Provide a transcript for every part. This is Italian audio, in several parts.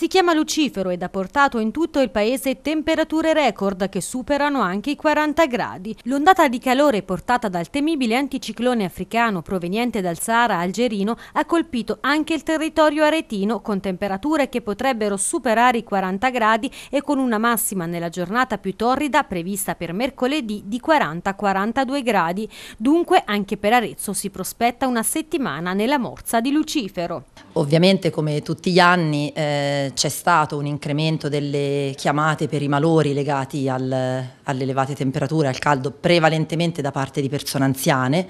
Si chiama Lucifero ed ha portato in tutto il paese temperature record che superano anche i 40 gradi. L'ondata di calore portata dal temibile anticiclone africano proveniente dal Sahara algerino ha colpito anche il territorio aretino con temperature che potrebbero superare i 40 gradi e con una massima nella giornata più torrida prevista per mercoledì di 40-42 gradi. Dunque anche per Arezzo si prospetta una settimana nella morsa di Lucifero. Ovviamente come tutti gli anni eh, c'è stato un incremento delle chiamate per i malori legati al, alle elevate temperature, al caldo, prevalentemente da parte di persone anziane,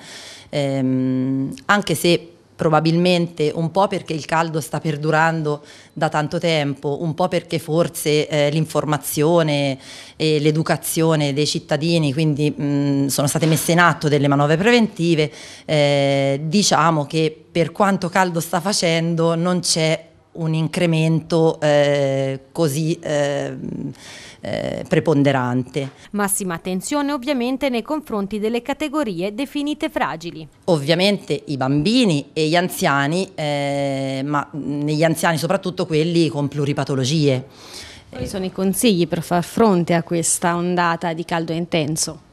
ehm, anche se probabilmente un po' perché il caldo sta perdurando da tanto tempo, un po' perché forse eh, l'informazione e l'educazione dei cittadini, quindi mh, mm, sono state messe in atto delle manovre preventive, eh, diciamo che per quanto caldo sta facendo non c'è un incremento eh, così eh, eh, preponderante. Massima attenzione ovviamente nei confronti delle categorie definite fragili. Ovviamente i bambini e gli anziani, eh, ma negli anziani soprattutto quelli con pluripatologie. Quali sono i consigli per far fronte a questa ondata di caldo intenso?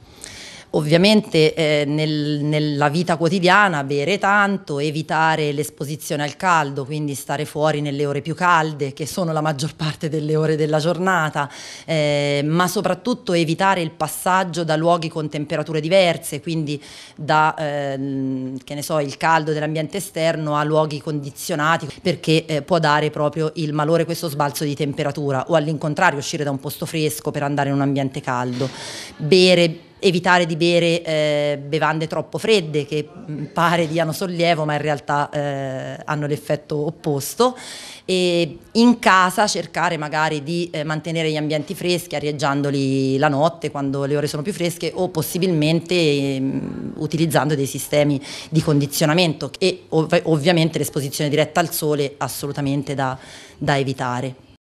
Ovviamente eh, nel, nella vita quotidiana bere tanto, evitare l'esposizione al caldo, quindi stare fuori nelle ore più calde, che sono la maggior parte delle ore della giornata, eh, ma soprattutto evitare il passaggio da luoghi con temperature diverse, quindi da eh, che ne so, il caldo dell'ambiente esterno a luoghi condizionati, perché eh, può dare proprio il malore questo sbalzo di temperatura, o all'incontrario uscire da un posto fresco per andare in un ambiente caldo. Bere evitare di bere eh, bevande troppo fredde che mm, pare diano sollievo ma in realtà eh, hanno l'effetto opposto e in casa cercare magari di eh, mantenere gli ambienti freschi arieggiandoli la notte quando le ore sono più fresche o possibilmente ehm, utilizzando dei sistemi di condizionamento e ov ovviamente l'esposizione diretta al sole assolutamente da, da evitare.